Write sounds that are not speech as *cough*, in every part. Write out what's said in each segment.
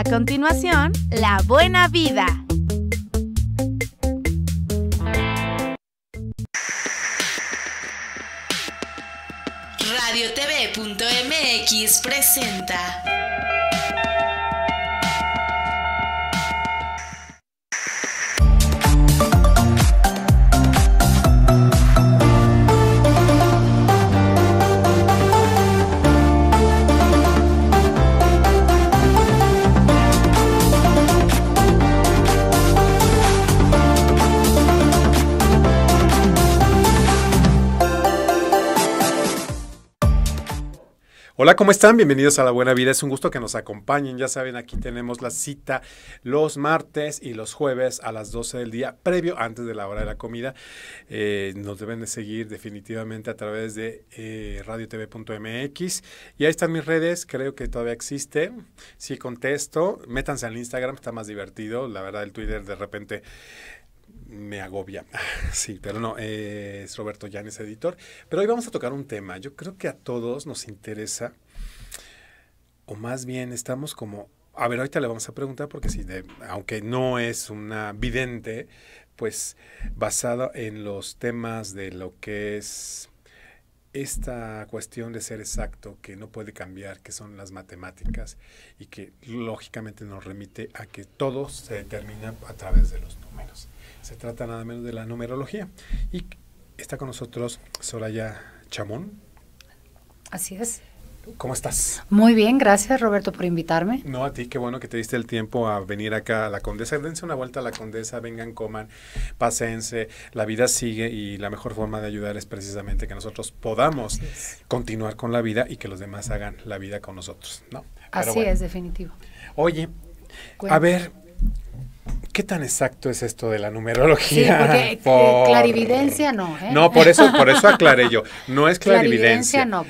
A continuación, la buena vida. RadioTV.mx presenta Hola, ¿cómo están? Bienvenidos a La Buena Vida. Es un gusto que nos acompañen. Ya saben, aquí tenemos la cita los martes y los jueves a las 12 del día, previo antes de la hora de la comida. Eh, nos deben de seguir definitivamente a través de eh, radiotv.mx. Y ahí están mis redes, creo que todavía existe. Si contesto, métanse al Instagram, está más divertido. La verdad, el Twitter de repente me agobia. *laughs* Sí, pero no, eh, es Roberto Llanes, editor. Pero hoy vamos a tocar un tema. Yo creo que a todos nos interesa, o más bien estamos como... A ver, ahorita le vamos a preguntar porque si, aunque no es una vidente, pues basada en los temas de lo que es esta cuestión de ser exacto que no puede cambiar, que son las matemáticas y que lógicamente nos remite a que todo se determina a través de los números. Se trata nada menos de la numerología. Y está con nosotros Soraya Chamón. Así es. ¿Cómo estás? Muy bien, gracias Roberto por invitarme. No, a ti, qué bueno que te diste el tiempo a venir acá a la Condesa. Dense una vuelta a la Condesa, vengan, coman, pasense. la vida sigue y la mejor forma de ayudar es precisamente que nosotros podamos continuar con la vida y que los demás hagan la vida con nosotros, ¿no? Así es, definitivo. Oye, a ver, ¿qué tan exacto es esto de la numerología? Sí, porque eh, *laughs* clarividencia no, ¿eh? No, por eso, por eso aclaré yo. No es clarividencia. clarividencia no,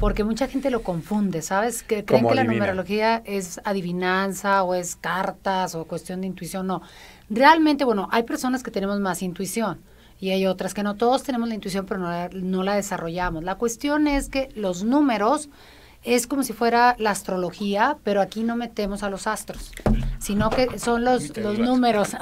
porque mucha gente lo confunde, ¿sabes? Que creen que la numerología es adivinanza o es cartas o cuestión de intuición, no. Realmente, bueno, hay personas que tenemos más intuición y hay otras que no. Todos tenemos la intuición, pero no la desarrollamos. La cuestión es que los números es como si fuera la astrología, pero aquí no metemos a los astros sino que son los, números. *laughs*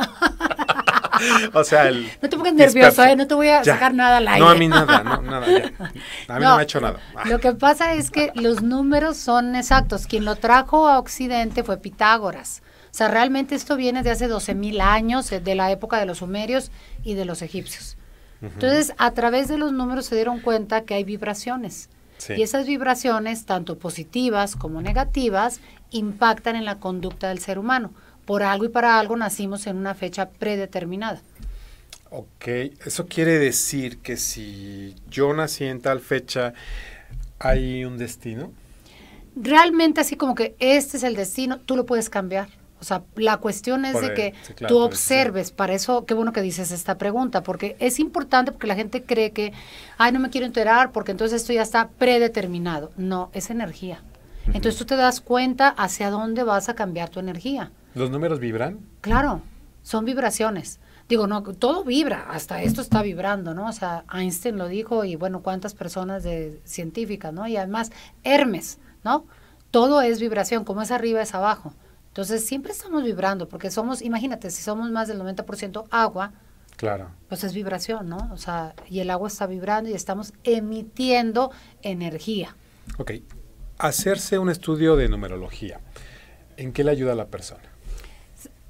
No te pongas nervioso, ¿eh? no te voy a sacar nada al No, a mí nada, *laughs* nada, A mí no, me ha hecho nada. Ah. Lo que pasa es que los números son exactos. Quien lo trajo a Occidente fue Pitágoras. O sea, realmente esto viene de hace 12.000 años, eh, de la época de los sumerios y de los egipcios. Entonces, a través de los números se dieron cuenta que hay vibraciones. Y esas vibraciones, tanto positivas como negativas, impactan en la conducta del ser humano. Por algo y para algo nacimos en una fecha predeterminada. Ok, eso quiere decir que si yo nací en tal fecha, ¿hay un destino? Realmente así como que este es el destino, tú lo puedes cambiar. O sea, la cuestión es de que tú pues, observes, para eso, qué bueno que dices esta pregunta, porque es importante porque la gente cree que, ay, no me quiero enterar porque entonces esto ya está predeterminado. No, es energía. Entonces tú te das cuenta hacia dónde vas a cambiar tu energía. ¿Los números vibran? Claro, son vibraciones. Digo, no, todo vibra, hasta esto está vibrando, ¿no? O sea, Einstein lo dijo y bueno, cuántas personas de científicas, ¿no? Y además Hermes, ¿no? Todo es vibración, como es arriba es abajo. Entonces siempre estamos vibrando, porque somos, imagínate, si somos más del 90% agua, claro. pues es vibración, ¿no? O sea, y el agua está vibrando y estamos emitiendo energía. Ok, hacerse un estudio de numerología, ¿en qué le ayuda a la persona?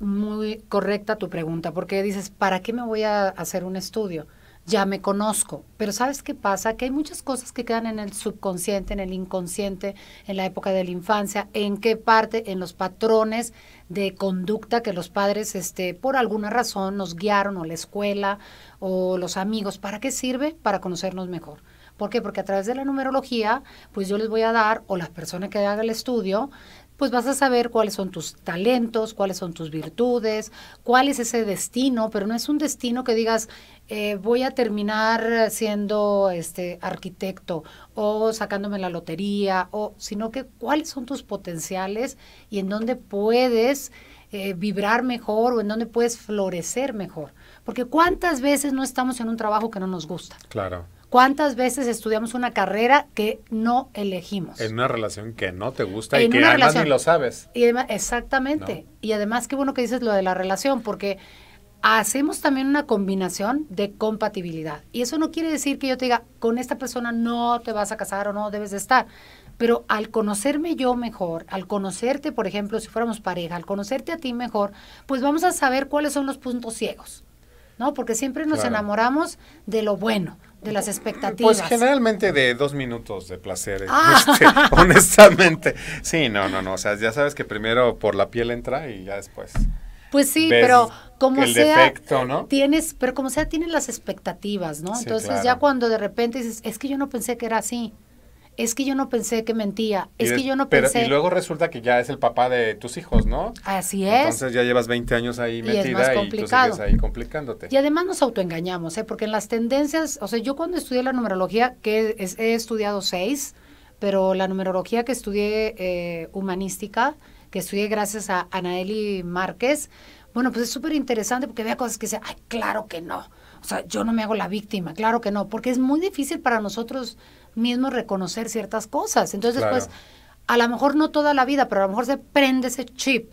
Muy correcta tu pregunta, porque dices, ¿para qué me voy a hacer un estudio? ya me conozco. Pero ¿sabes qué pasa? Que hay muchas cosas que quedan en el subconsciente, en el inconsciente, en la época de la infancia, en qué parte, en los patrones de conducta que los padres, este, por alguna razón, nos guiaron, o la escuela, o los amigos. ¿Para qué sirve? Para conocernos mejor. ¿Por qué? Porque a través de la numerología, pues yo les voy a dar, o las personas que hagan el estudio, pues vas a saber cuáles son tus talentos, cuáles son tus virtudes, cuál es ese destino, pero no es un destino que digas, eh, voy a terminar siendo este arquitecto o sacándome la lotería, o, sino que cuáles son tus potenciales y en dónde puedes eh, vibrar mejor o en dónde puedes florecer mejor. Porque cuántas veces no estamos en un trabajo que no nos gusta. Claro. ¿Cuántas veces estudiamos una carrera que no elegimos? En una relación que no te gusta y que además ni lo sabes. Y exactamente. Y además, qué bueno que dices lo de la relación, porque hacemos también una combinación de compatibilidad. Y eso no quiere decir que yo te diga, con esta persona no te vas a casar o no debes de estar. Pero al conocerme yo mejor, al conocerte, por ejemplo, si fuéramos pareja, al conocerte a ti mejor, pues vamos a saber cuáles son los puntos ciegos, ¿no? Porque siempre nos enamoramos de lo bueno de las expectativas. Pues generalmente de dos minutos de placer, ah. este, *laughs* honestamente. Sí, no, no, no. O sea, ya sabes que primero por la piel entra y ya después. Pues sí, pero como sea, ¿no? tienes, pero como sea, tienes las expectativas, ¿no? Entonces ya cuando de repente dices, es que yo no pensé que era así es que yo no pensé que mentía, es que yo no pensé. Pero, y luego resulta que ya es el papá de tus hijos, ¿no? Así es. Entonces ya llevas 20 años ahí y y ahí complicándote. Y además nos autoengañamos, ¿eh? Porque en las tendencias, o sea, yo cuando estudié la numerología, que he estudiado seis, pero la numerología que estudié eh, humanística, que estudié gracias a Anaeli Márquez, bueno, pues es súper interesante porque vea cosas que dice, ay, claro que no. O sea, yo no me hago la víctima, claro que no, porque es muy difícil para nosotros mismo reconocer ciertas cosas. Entonces, pues, a lo mejor no toda la vida, pero a lo mejor se prende ese chip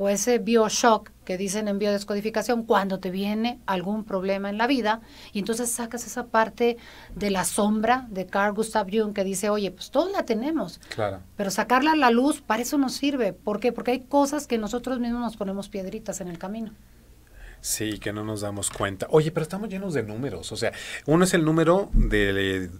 o ese bioshock que dicen en biodescodificación cuando te viene algún problema en la vida y entonces sacas esa parte de la sombra de Carl Gustav Jung que dice, oye, pues todos la tenemos, claro. pero sacarla a la luz para eso nos sirve. ¿Por qué? Porque hay cosas que nosotros mismos nos ponemos piedritas en el camino. Sí, que no nos damos cuenta. Oye, pero estamos llenos de números. O sea, uno es el número de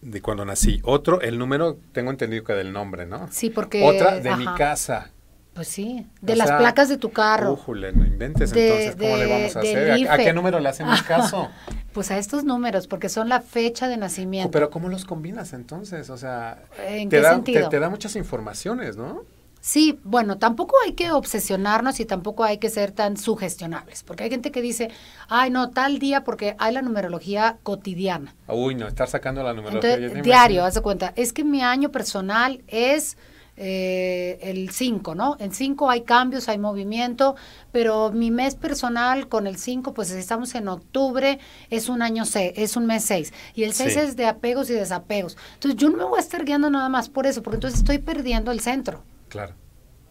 de cuando nací. Otro, el número, tengo entendido que del nombre, ¿no? Sí, porque... Otra, de mi casa. Pues sí, de las placas de tu carro. Újule, no inventes entonces, ¿cómo le vamos a hacer? ¿A, qué número le hacemos caso? *laughs* Pues a estos números, porque son la fecha de nacimiento. Pero ¿cómo los combinas entonces? O sea, ¿En qué sentido? te da muchas informaciones, ¿no? Sí, bueno, tampoco hay que obsesionarnos y tampoco hay que ser tan sugestionables, porque hay gente que dice, ay, no, tal día porque hay la numerología cotidiana. Uy, no, estar sacando la numerología. diario, haz de cuenta, es que mi año personal es eh, el 5, ¿no? En 5 hay cambios, hay movimiento, pero mi mes personal con el 5, pues estamos en octubre, es un año C, es un mes 6. Y el 6 es de apegos y desapegos. Entonces yo no me voy a estar guiando nada más por eso, porque entonces estoy perdiendo el centro. Claro.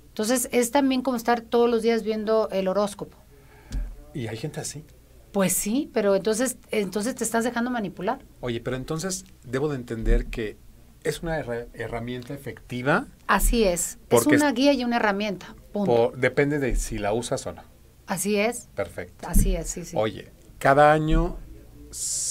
Entonces es también como estar todos los días viendo el horóscopo. Y hay gente así. Pues sí, pero entonces, entonces te estás dejando manipular. Oye, pero entonces debo de entender que es una herramienta efectiva. Así es. Es una guía y una herramienta. Punto. depende de si la usas o no. Así es. Perfecto. Así es, sí, sí. Oye, cada año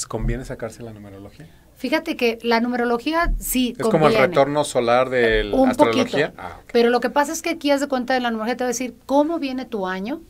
conviene sacarse la numerología. Fíjate que la numerología sí. Es como el retorno solar de eh, la Un ah, Pero lo que pasa es que aquí haz de cuenta de la numerología, te va a decir cómo viene tu año,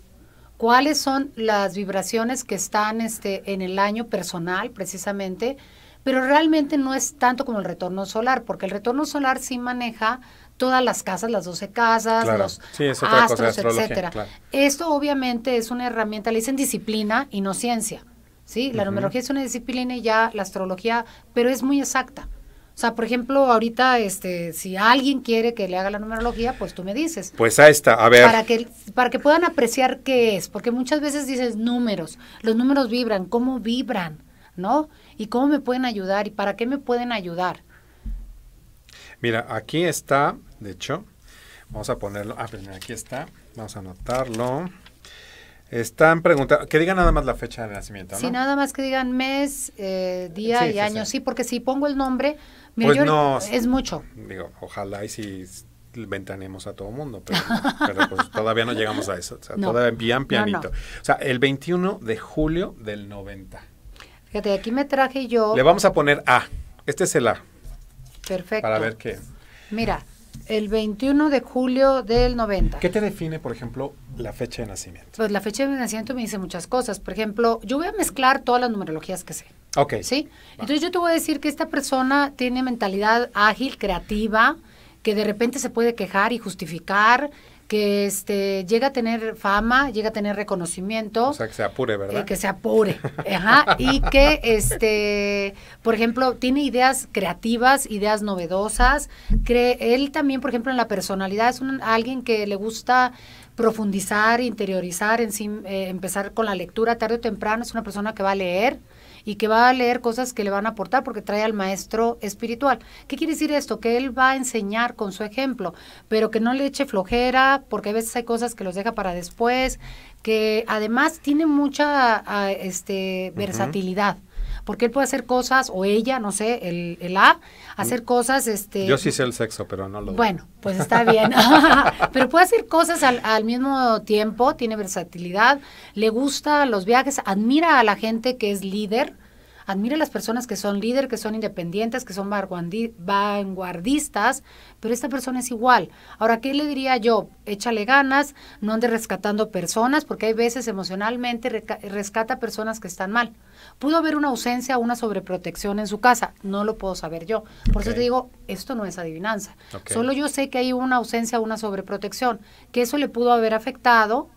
cuáles son las vibraciones que están este, en el año personal, precisamente, pero realmente no es tanto como el retorno solar, porque el retorno solar sí maneja todas las casas, las 12 casas, los astros, etcétera. Esto obviamente es una herramienta, le dicen disciplina y no ciencia ¿sí? La numerología es una disciplina y ya la astrología, pero es muy exacta. O sea, por ejemplo, ahorita, este, si alguien quiere que le haga la numerología, pues tú me dices. Pues ahí está, a ver. Para que, para que puedan apreciar qué es, porque muchas veces dices números, los números vibran, cómo vibran, ¿no? Y cómo me pueden ayudar y para qué me pueden ayudar. Mira, aquí está, de hecho, vamos a ponerlo, ah, pues aquí está, vamos a anotarlo. Están preguntando, que digan nada más la fecha de nacimiento. ¿no? Sí, nada más que digan mes, eh, día y año, sí. porque si pongo el nombre, mira, pues es mucho. Digo, ojalá y si ventanemos a todo mundo, pero, pues, todavía no llegamos a eso, o sea, *laughs* todavía bien pianito. o sea, el 21 de julio del 90. Fíjate, aquí me traje yo. Le vamos a poner A, este es el A. Perfecto. Para ver qué. Mira, el 21 de julio del 90. ¿Qué te define, por ejemplo, la fecha de nacimiento? Pues la fecha de nacimiento me dice muchas cosas. Por ejemplo, yo voy a mezclar todas las numerologías que sé. Ok. ¿Sí? Entonces yo te voy a decir que esta persona tiene mentalidad ágil, creativa, que de repente se puede quejar y justificar, que este, llega a tener fama, llega a tener reconocimiento. O sea, que se apure, ¿verdad? Eh, que se apure, ajá, y que, *laughs* este, por ejemplo, tiene ideas creativas, ideas novedosas, cree, él también, por ejemplo, en la personalidad es un, alguien que le gusta profundizar, interiorizar, en sí, eh, empezar con la lectura tarde o temprano, es una persona que va a leer, y que va a leer cosas que le van a aportar porque trae al maestro espiritual. ¿Qué quiere decir esto? Que él va a enseñar con su ejemplo, pero que no le eche flojera porque a veces hay cosas que los deja para después, que además tiene mucha ah, este, versatilidad porque él puede hacer cosas, o ella, no sé, el, el A, hacer mm. cosas, este... Yo sí sé el sexo, pero no lo... Bueno, pues está bien, *laughs* *laughs* pero puede hacer cosas al, al, mismo tiempo, tiene versatilidad, le gusta los viajes, admira a la gente que es líder, Admira las personas que son líder, que son independientes, que son vanguardistas, pero esta persona es igual. Ahora, ¿qué le diría yo? Échale ganas, no ande rescatando personas, porque hay veces emocionalmente rescata personas que están mal. Pudo haber una ausencia, una sobreprotección en su casa, no lo puedo saber yo. Por eso te digo, esto no es adivinanza. Solo yo sé que hay una ausencia, una sobreprotección, que eso le pudo haber afectado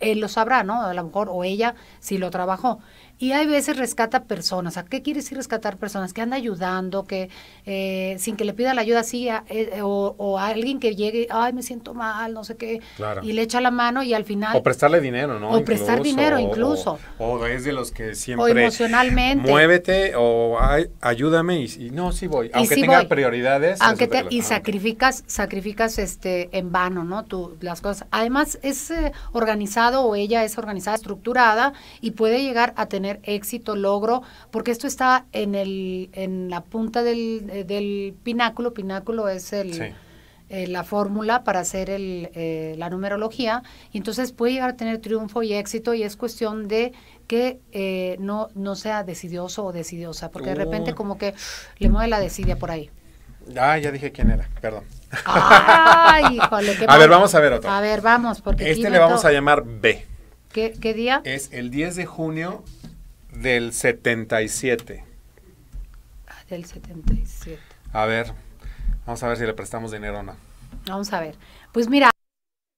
él lo sabrá, ¿no? A lo mejor, o ella, si lo trabajó y hay veces rescata personas. ¿A qué quiere decir rescatar personas? Que anda ayudando, que eh, sin que le pida la ayuda así eh, o, alguien que llegue, ay, me siento mal, no sé qué, y le echa la mano y al final... O prestarle dinero, ¿no? O prestar dinero incluso. O, es de los que siempre... O emocionalmente. Muévete o ayúdame y, no, sí voy. Aunque tenga prioridades. Aunque te, y sacrificas, sacrificas este en vano, ¿no? Tú, las cosas. Además es eh, organizado o ella es organizada, estructurada y puede llegar a tener éxito, logro, porque esto está en, el, en la punta del, eh, del pináculo, pináculo es el... Eh, la fórmula para hacer el, eh, la numerología y entonces puede llegar a tener triunfo y éxito y es cuestión de que no, no sea decidioso o decidiosa, porque de repente uh. como que le mueve la decidia por ahí. Ah, ya dije quién era, perdón. *laughs* a ver, vamos a ver otro. A ver, vamos, porque... Este le vamos a llamar B. ¿Qué, ¿Qué día? Es el 10 de junio del 77. Ah, del 77. A ver, vamos a ver si le prestamos dinero o no. Vamos a ver. Pues mira,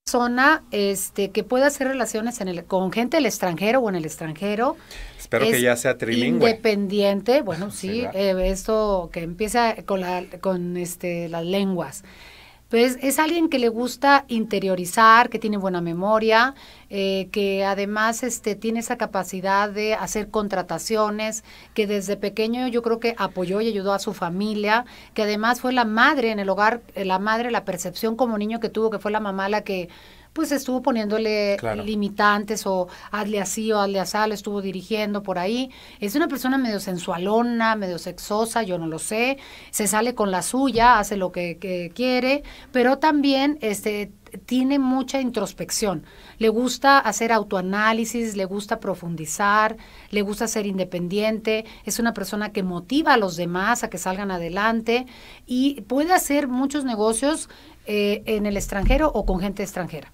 persona este, que pueda hacer relaciones en el, con gente del extranjero o en el extranjero. Espero que ya sea trilingüe. Independiente, bueno, *laughs* sí, eh, esto que empieza con, con este, las lenguas es alguien que le gusta interiorizar, que tiene buena memoria, eh, que además este, tiene esa capacidad de hacer contrataciones, que desde pequeño yo creo que apoyó y ayudó a su familia, que además fue la madre en el hogar, eh, la madre, la percepción como niño que tuvo, que fue la mamá la que pues estuvo poniéndole limitantes o hazle así o hazle así, lo estuvo dirigiendo por ahí. Es una persona medio sensualona, medio sexosa, yo no lo sé. Se sale con la suya, hace lo que, quiere, pero también este tiene mucha introspección. Le gusta hacer autoanálisis, le gusta profundizar, le gusta ser independiente, es una persona que motiva a los demás a que salgan adelante y puede hacer muchos negocios eh, en el extranjero o con gente extranjera.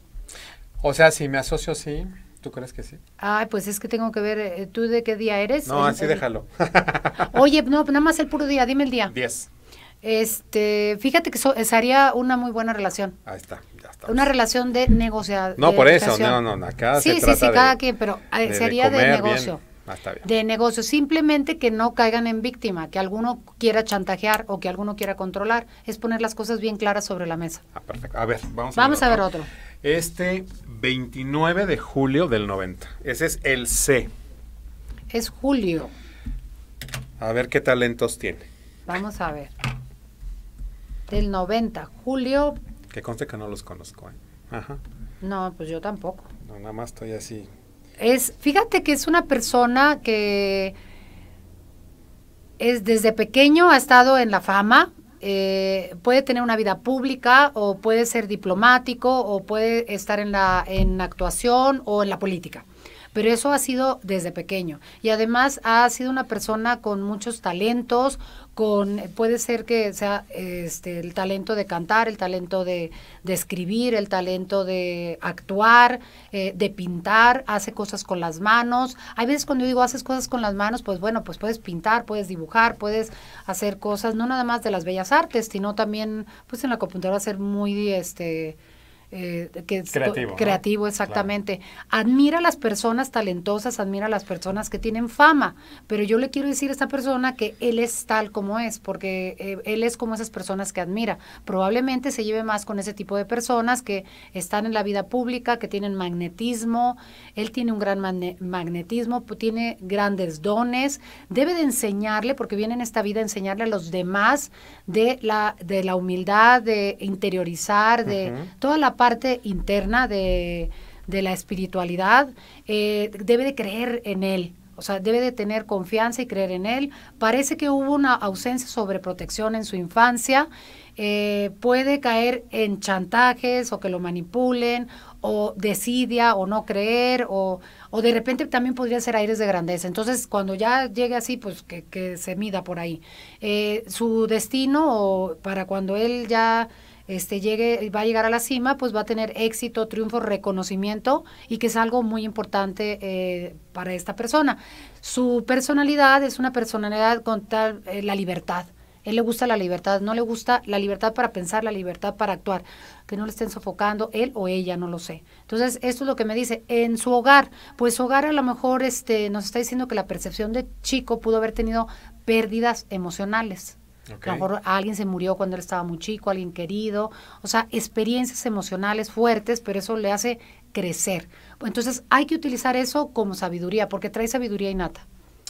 O sea, si me asocio, sí. ¿Tú crees que sí? Ay, pues es que tengo que ver, eh, ¿tú de qué día eres? No, así déjalo. *laughs* Oye, no, pues nada más el puro día, dime el día. Diez. Este, fíjate que eso eh, sería una muy buena relación. Ahí está, ya está. Una relación de negociación. No, por eso, no, no, acá Sí, sí, sí, cada quien, pero sería eh, de, negocio. Ah, está bien. De negocio, simplemente que no caigan en víctima, que alguno quiera chantajear o que alguno quiera controlar, es poner las cosas bien claras sobre la mesa. Ah, perfecto. A ver, vamos a ver. Vamos a ver otro. Este 29 de julio del 90. Ese es el C. Es julio. A ver qué talentos tiene. Vamos a ver. Del 90, julio. Que conste que no los conozco. ¿eh? Ajá. No, pues yo tampoco. No, nada más estoy así. Es, fíjate que es una persona que es desde pequeño ha estado en la fama, eh, puede tener una vida pública o puede ser diplomático o puede estar en la en actuación o en la política. Pero eso ha sido desde pequeño. Y además ha sido una persona con muchos talentos, eh, puede ser que sea este, el talento de cantar, el talento de, escribir, el talento de actuar, eh, de pintar, hace cosas con las manos. Hay veces cuando yo digo haces cosas con las manos, pues bueno, pues puedes pintar, puedes dibujar, puedes hacer cosas, no nada más de las bellas artes, sino también pues en la computadora ser muy este eh, que creativo, exactamente. Admira a las personas talentosas, admira a las personas que tienen fama, pero yo le quiero decir a esta persona que él es tal como es, porque eh, él es como esas personas que admira. Probablemente se lleve más con ese tipo de personas que están en la vida pública, que tienen magnetismo, él tiene un gran magnetismo, tiene grandes dones, debe de enseñarle, porque viene en esta vida a enseñarle a los demás de la, de la humildad, de interiorizar, de toda la parte interna de, la espiritualidad, eh, debe de creer en él, o sea, debe de tener confianza y creer en él. Parece que hubo una ausencia sobre protección en su infancia. Eh, puede caer en chantajes o que lo manipulen o decidia o no creer o, o, de repente también podría ser aires de grandeza. Entonces, cuando ya llegue así, pues que, se mida por ahí. Eh, su destino o para cuando él ya este, llegue, va a llegar a la cima, pues va a tener éxito, triunfo, reconocimiento y que es algo muy importante eh, para esta persona. Su personalidad es una personalidad con tal, eh, la libertad. Él le gusta la libertad, no le gusta la libertad para pensar, la libertad para actuar, que no le estén sofocando él o ella, no lo sé. Entonces, esto es lo que me dice, en su hogar, pues su hogar a lo mejor este, nos está diciendo que la percepción de chico pudo haber tenido pérdidas emocionales. A lo mejor alguien se murió cuando él estaba muy chico, alguien querido. O sea, experiencias emocionales fuertes, pero eso le hace crecer. Entonces hay que utilizar eso como sabiduría, porque trae sabiduría innata.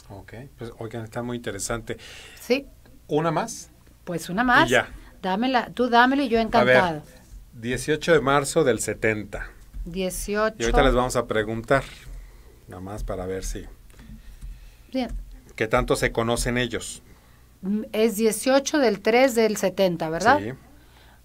Ok, pues oigan, está muy interesante. Sí. ¿Una más? Pues una más. Y ya. Dámela, tú dámelo y yo encantado. 18 de marzo del 70. 18. Y ahorita les vamos a preguntar, nada más para ver si... Bien. ¿Qué tanto se conocen ellos? es 18 del 3 del 70, ¿verdad? Sí.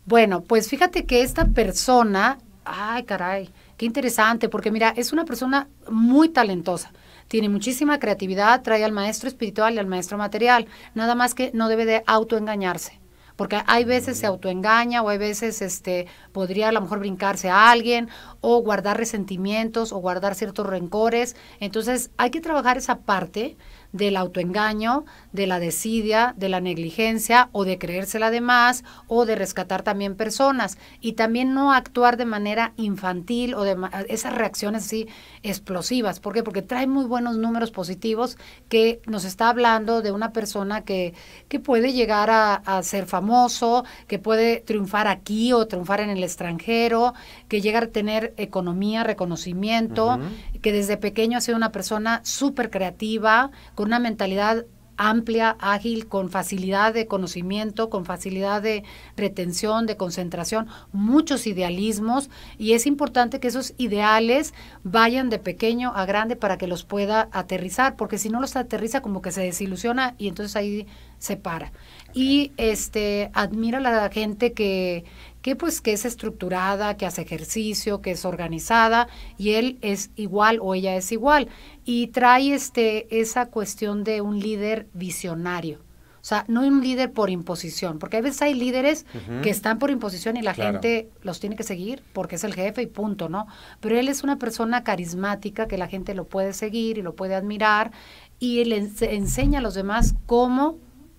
Bueno, pues fíjate que esta persona, ay caray, qué interesante, porque mira, es una persona muy talentosa. Tiene muchísima creatividad, trae al maestro espiritual y al maestro material. Nada más que no debe de autoengañarse porque hay veces se autoengaña o hay veces este podría a lo mejor brincarse a alguien o guardar resentimientos o guardar ciertos rencores. Entonces hay que trabajar esa parte del autoengaño, de la desidia, de la negligencia o de creérsela de más o de rescatar también personas y también no actuar de manera infantil o de esas reacciones así explosivas. ¿Por qué? Porque trae muy buenos números positivos que nos está hablando de una persona que, que puede llegar a, ser famoso, que puede triunfar aquí o triunfar en el extranjero, que llega a tener economía, reconocimiento, que desde pequeño ha sido una persona súper creativa, con una mentalidad amplia, ágil, con facilidad de conocimiento, con facilidad de retención, de concentración, muchos idealismos y es importante que esos ideales vayan de pequeño a grande para que los pueda aterrizar, porque si no los aterriza como que se desilusiona y entonces ahí se para. Y este admira a la gente que, que pues que es estructurada, que hace ejercicio, que es organizada y él es igual o ella es igual y trae este esa cuestión de un líder visionario. O sea, no un líder por imposición, porque a veces hay líderes que están por imposición y la gente los tiene que seguir porque es el jefe y punto, ¿no? Pero él es una persona carismática que la gente lo puede seguir y lo puede admirar y él enseña a los demás cómo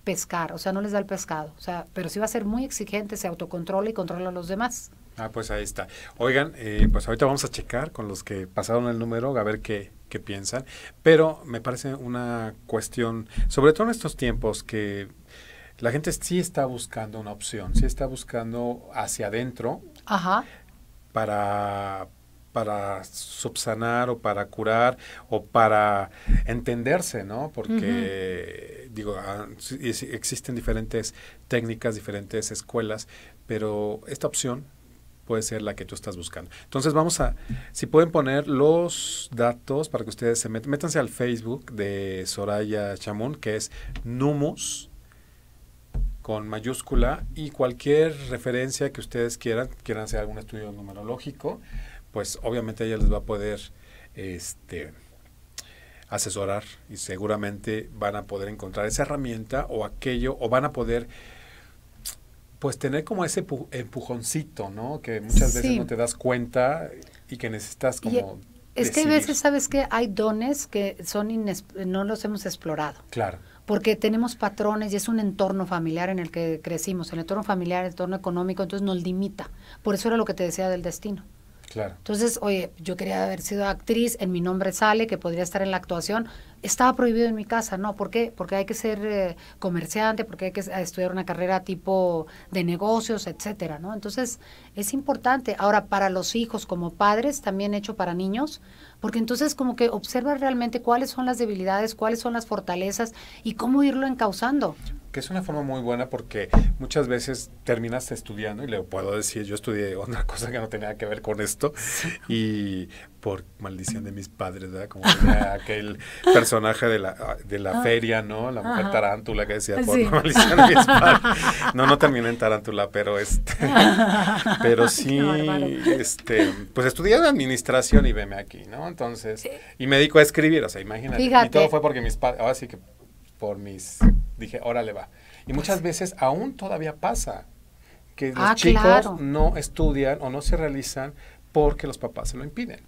pescar, o sea, no les da el pescado, o sea, pero sí va a ser muy exigente, se autocontrola y controla a los demás. Ah, pues ahí está. Oigan, eh, pues ahorita vamos a checar con los que pasaron el número, a ver qué, piensan, pero me parece una cuestión, sobre todo en estos tiempos que la gente sí está buscando una opción, sí está buscando hacia adentro Ajá. Para, para subsanar o para curar o para entenderse, ¿no? Porque, digo, ah, existen diferentes técnicas, diferentes escuelas, pero esta opción puede ser la que tú estás buscando. Entonces vamos a, si pueden poner los datos para que ustedes se metan, métanse al Facebook de Soraya Chamón, que es Numus con mayúscula y cualquier referencia que ustedes quieran, quieran hacer algún estudio numerológico, pues obviamente ella les va a poder este, asesorar y seguramente van a poder encontrar esa herramienta o aquello, o van a poder pues tener como ese empujoncito, ¿no? Que muchas veces no te das cuenta y que necesitas como... es que hay veces, ¿sabes que Hay dones que son no los hemos explorado. Claro. Porque tenemos patrones y es un entorno familiar en el que crecimos, el entorno familiar, el entorno económico, entonces nos limita. Por eso era lo que te decía del destino. Entonces, oye, yo quería haber sido actriz, en mi nombre sale que podría estar en la actuación, estaba prohibido en mi casa, no, ¿por qué? Porque hay que ser eh, comerciante, porque hay que estudiar una carrera tipo de negocios, etcétera, ¿no? Entonces, es importante. Ahora, para los hijos como padres, también hecho para niños, porque entonces como que observa realmente cuáles son las debilidades, cuáles son las fortalezas y cómo irlo encauzando. Que es una forma muy buena porque muchas veces terminas estudiando, y le puedo decir, yo estudié otra *laughs* cosa que no tenía que ver con esto, y por maldición de mis padres, ¿verdad? Como aquel personaje de la, de la ah. feria, ¿no? La mujer tarántula que decía, por maldición de mis *laughs* padres. No, no terminé en tarántula, pero este, *laughs* pero sí, este, pues estudié administración y veme aquí, ¿no? Entonces, y me dedico a escribir, o sea, imagínate. Y todo fue porque mis padres, ahora sí que por mis, dije, órale va. Y muchas pues. veces aún todavía pasa que los ah, chicos no estudian o no se realizan porque los papás se lo impiden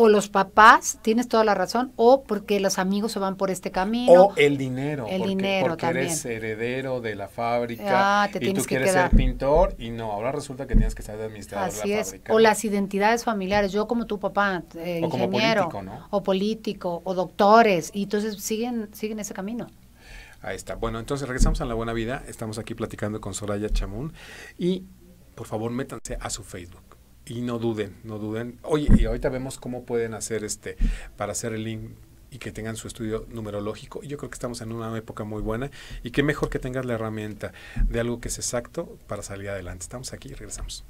o los papás, tienes toda la razón, o porque los amigos se van por este camino. O el dinero. El porque, dinero porque eres heredero de la fábrica ah, y tú quieres ser pintor y no, ahora resulta que tienes que ser administrador Así de la es. fábrica. O las identidades familiares, yo como tu papá, eh, ingeniero, o político, o doctores, y entonces siguen, siguen ese camino. Ahí está. Bueno, entonces regresamos a La Buena Vida. Estamos aquí platicando con Soraya Chamún y por favor métanse a su Facebook y no duden, no duden. Oye, y ahorita vemos cómo pueden hacer este para hacer el link y que tengan su estudio numerológico. Yo creo que estamos en una época muy buena y qué mejor que tengas la herramienta de algo que es exacto para salir adelante. Estamos aquí y regresamos.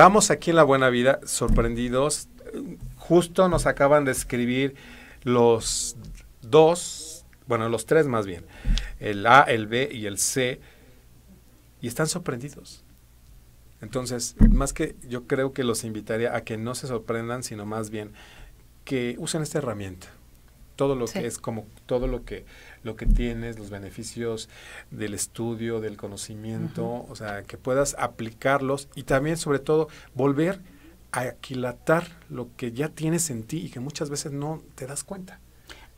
Estamos aquí en La Buena Vida sorprendidos. Justo nos acaban de escribir los dos, bueno, los tres más bien, el A, el B y el C, y están sorprendidos. Entonces, más que yo creo que los invitaría a que no se sorprendan, sino más bien que usen esta herramienta. Todo lo que es como todo lo que lo que tienes, los beneficios del estudio, del conocimiento, o sea, que puedas aplicarlos y también, sobre todo, volver a aquilatar lo que ya tienes en ti y que muchas veces no te das cuenta.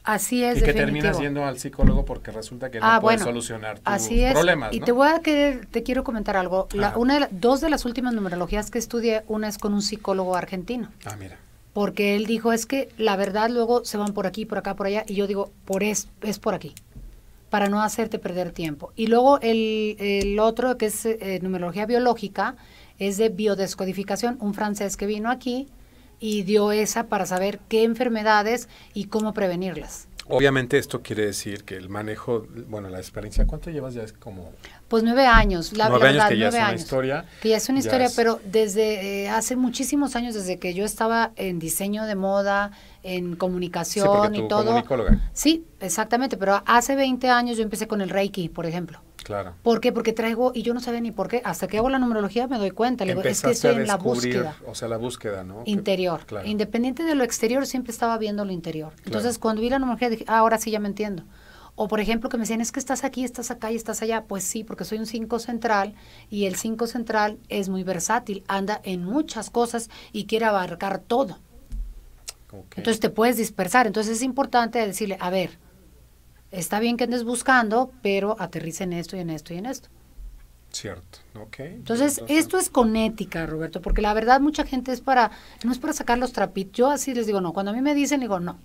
Así es. Y que terminas yendo al psicólogo porque resulta que no ah, puedes solucionar tus así es. problemas. Y te voy a te quiero comentar algo. La, una de dos de las últimas numerologías que estudié, una es con un psicólogo argentino. Ah, mira porque él dijo, es que la verdad luego se van por aquí, por acá, por allá, y yo digo, por es, es por aquí, para no hacerte perder tiempo. Y luego el, el otro, que es eh, numerología biológica, es de biodescodificación, un francés que vino aquí y dio esa para saber qué enfermedades y cómo prevenirlas. Obviamente esto quiere decir que el manejo, bueno, la experiencia, ¿cuánto llevas ya? Es como... Pues nueve años, la nueve verdad, años que ya es una historia. Que ya es una historia, pero desde eh, hace muchísimos años, desde que yo estaba en diseño de moda, en comunicación y todo. Sí, exactamente, pero hace 20 años yo empecé con el Reiki, por ejemplo. Claro. ¿Por qué? Porque traigo, y yo no sabía ni por qué, hasta que hago la numerología me doy cuenta, es que estoy en la búsqueda. O sea, la búsqueda, ¿no? Interior. claro. Independiente de lo exterior, siempre estaba viendo lo interior. Entonces, cuando vi la numerología dije, ah, ahora sí ya me entiendo. O por ejemplo que me decían, es que estás aquí, estás acá y estás allá. Pues sí, porque soy un 5 central y el 5 central es muy versátil, anda en muchas cosas y quiere abarcar todo. Entonces te puedes dispersar. Entonces es importante decirle, a ver, está bien que andes buscando, pero aterriza en esto y en esto y en esto. Cierto, ok. Entonces, esto es con ética, Roberto, porque la verdad mucha gente es para, no es para sacar los trapitos. Yo así les digo, no, cuando a mí me dicen, digo, no,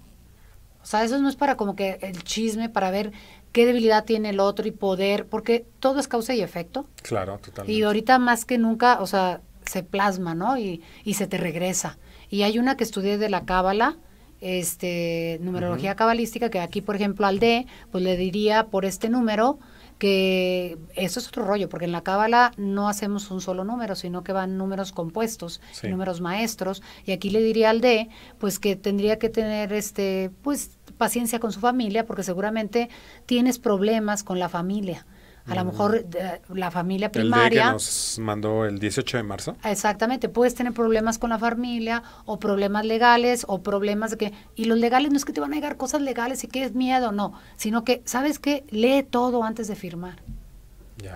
o sea, eso no es para como que el chisme, para ver qué debilidad tiene el otro y poder, porque todo es causa y efecto. Claro, totalmente. Y ahorita más que nunca, o sea, se plasma, ¿no? Y, se te regresa. Y hay una que estudié de la cábala, este, numerología cabalística, que aquí, por ejemplo, al D, pues le diría por este número, que eso es otro rollo, porque en la cábala no hacemos un solo número, sino que van números compuestos, números maestros, y aquí le diría al D, pues que tendría que tener este, pues paciencia con su familia, porque seguramente tienes problemas con la familia a lo mm. mejor eh, la familia primaria. El que nos mandó el 18 de marzo. Exactamente, puedes tener problemas con la familia o problemas legales o problemas de que. Y los legales no es que te van a llegar cosas legales y que es miedo, no. Sino que, ¿sabes qué? Lee todo antes de firmar.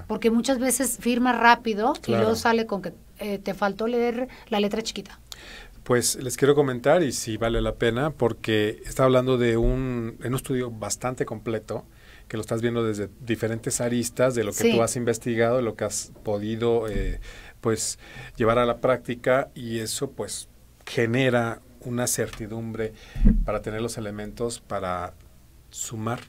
Porque muchas veces firma rápido y luego sale con que eh, te faltó leer la letra chiquita. Pues les quiero comentar y si vale la pena, porque está hablando de un, en un estudio bastante completo que lo estás viendo desde diferentes aristas de lo que tú has investigado, de lo que has podido eh, pues llevar a la práctica y eso pues genera una certidumbre para tener los elementos para sumar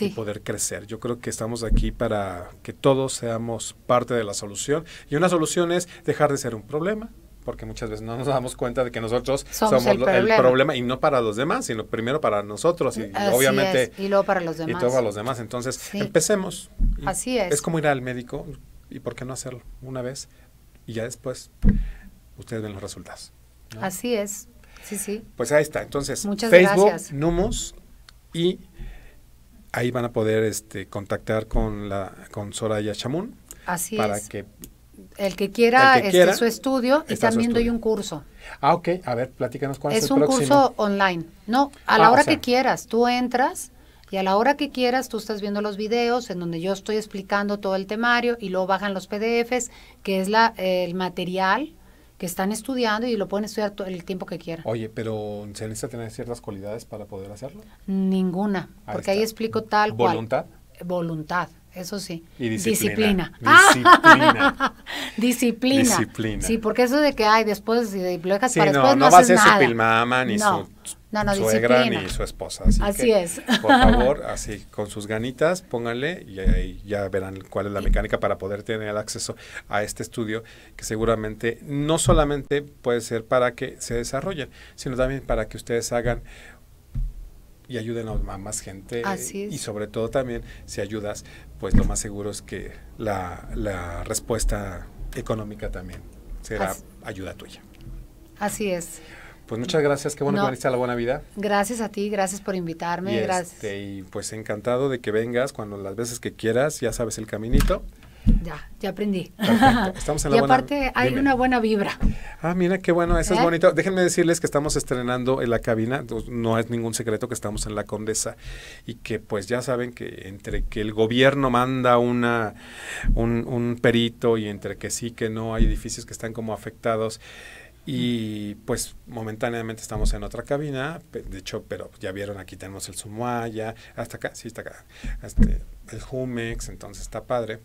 y poder crecer. Yo creo que estamos aquí para que todos seamos parte de la solución y una solución es dejar de ser un problema porque muchas veces no nos damos cuenta de que nosotros somos, el, problema. y no para los demás, sino primero para nosotros y obviamente y luego para los demás. Y todo para los demás, entonces empecemos. Así es. Es como ir al médico y por qué no hacerlo una vez y ya después ustedes ven los resultados. Así es. Sí, sí. Pues ahí está. Entonces, muchas Facebook, gracias. Numos y ahí van a poder este contactar con la con Soraya Chamún. Así para que el que este, quiera, su estudio y también viendo doy un curso. Ah, ok. A ver, platícanos cuál es, el Es un curso online. No, a la ah, hora que quieras. Tú entras y a la hora que quieras tú estás viendo los videos en donde yo estoy explicando todo el temario y luego bajan los PDFs, que es la, el material que están estudiando y lo pueden estudiar todo el tiempo que quieran. Oye, pero ¿se necesita tener ciertas cualidades para poder hacerlo? Ninguna, porque ahí explico tal ¿Voluntad? cual. ¿Voluntad? Voluntad, eso sí. Y Disciplina. disciplina. *laughs* Disciplina. Disciplina. Sí, porque eso de que, ay, después, y lo para después, no, no, va a ser su pilma, ni su suegra, ni su esposa. Así, es. Por *laughs* favor, así, con sus ganitas, pónganle y, ya verán cuál es la mecánica para poder tener acceso a este estudio, que seguramente no solamente puede ser para que se desarrollen, sino también para que ustedes hagan y ayuden a más gente. Así Y sobre todo también, si ayudas, pues lo más seguro es que la, la respuesta económica también será ayuda tuya. Así es. Pues muchas gracias, qué bueno que a la buena vida. Gracias a ti, gracias por invitarme, gracias. Este, y pues encantado de que vengas cuando las veces que quieras, ya sabes el caminito. Ya, ya aprendí. Estamos en la y aparte hay una buena vibra. Ah, mira qué bueno, eso es ¿Eh? bonito. Déjenme decirles que estamos estrenando en la cabina, no es ningún secreto que estamos en la Condesa y que pues ya saben que entre que el gobierno manda una un, perito y entre que sí que no hay edificios que están como afectados y pues momentáneamente estamos en otra cabina, de hecho, pero ya vieron aquí tenemos el Sumaya, hasta acá, sí está acá, este, el Humex, entonces está padre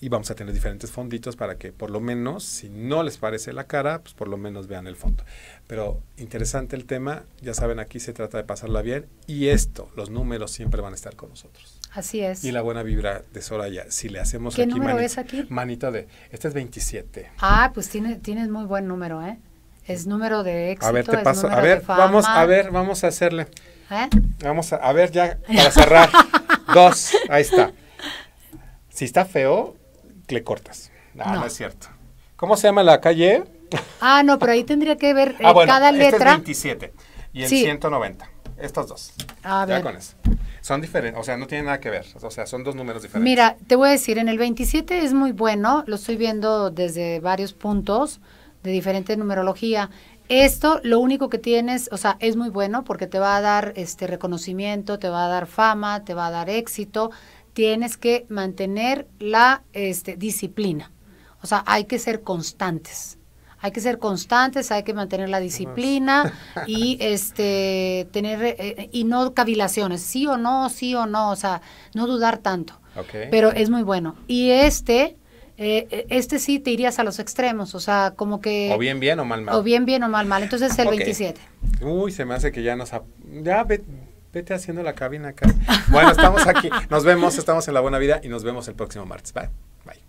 y vamos a tener diferentes fonditos para que por lo menos, si no les parece la cara, pues por lo menos vean el fondo. Pero interesante el tema, ya saben, aquí se trata de pasarla bien y esto, los números siempre van a estar con nosotros. Así es. Y la buena vibra de Soraya, si le hacemos ¿Qué número es aquí? manita de, este es 27. Ah, pues tiene, tienes muy buen número, ¿eh? Es número de éxito. A ver, te paso, a ver, vamos, a ver, vamos a hacerle. ¿Eh? Vamos a, a ver ya para cerrar. *laughs* Dos, ahí está. Si está feo, le cortas. no. no es cierto. ¿Cómo se llama la calle? Ah, no, pero ahí tendría que ver *laughs* eh, ah, bueno, cada letra. Este es 27 y el 190. Estos dos. A ver. con eso. Son diferentes, o sea, no tienen nada que ver. O sea, son dos números diferentes. Mira, te voy a decir, en el 27 es muy bueno, lo estoy viendo desde varios puntos de diferente numerología. Esto lo único que tienes, o sea, es muy bueno porque te va a dar este reconocimiento, te va a dar fama, te va a dar éxito, tienes que mantener la este, disciplina. O sea, hay que ser constantes. Hay que ser constantes, hay que mantener la disciplina y *laughs* este tener eh, eh, y no cavilaciones, sí o no, sí o no, o sea, no dudar tanto. Pero es muy bueno. Y este, eh, este sí te irías a los extremos, o sea, como que... O bien bien o mal mal. O bien bien o mal mal, entonces el 27. Uy, se me hace que ya nos... Ya, Vete haciendo la cabina acá. Bueno, estamos aquí. Nos vemos, estamos en La Buena Vida y nos vemos el próximo martes. Bye. Bye.